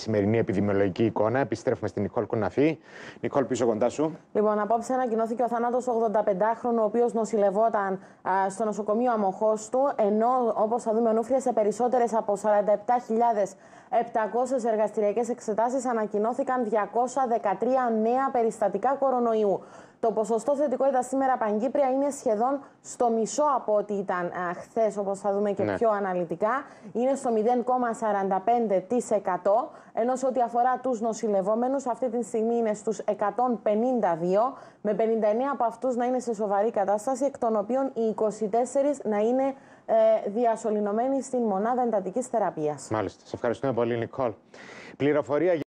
σημερινή επιδημιολογική εικόνα. Επιστρέφουμε στην Νικόλ Κουναφή. Νικόλ, πίσω κοντά σου. Λοιπόν, απόψε ανακοινώθηκε ο θανάτος 85χρονο, ο οποίος νοσηλευόταν στο νοσοκομείο αμοχώ του, ενώ όπως θα δούμε, σε περισσότερες από 47.700 εργαστηριακές εξετάσεις, ανακοινώθηκαν 213 νέα περιστατικά κορονοϊού. Το ποσοστό θετικότητα σήμερα πανκύπρια είναι σχεδόν στο μισό από ό,τι ήταν χθες, όπως θα δούμε και ναι. πιο αναλυτικά. Είναι στο 0,45%. Ενώ σε ό,τι αφορά τους νοσηλευόμενους, αυτή τη στιγμή είναι στους 152, με 59 από αυτούς να είναι σε σοβαρή κατάσταση, εκ των οποίων οι 24 να είναι ε, διασωληνωμένοι στην μονάδα εντατικής θεραπείας. Μάλιστα. Σε ευχαριστούμε πολύ, Νικόλ. Πληροφορία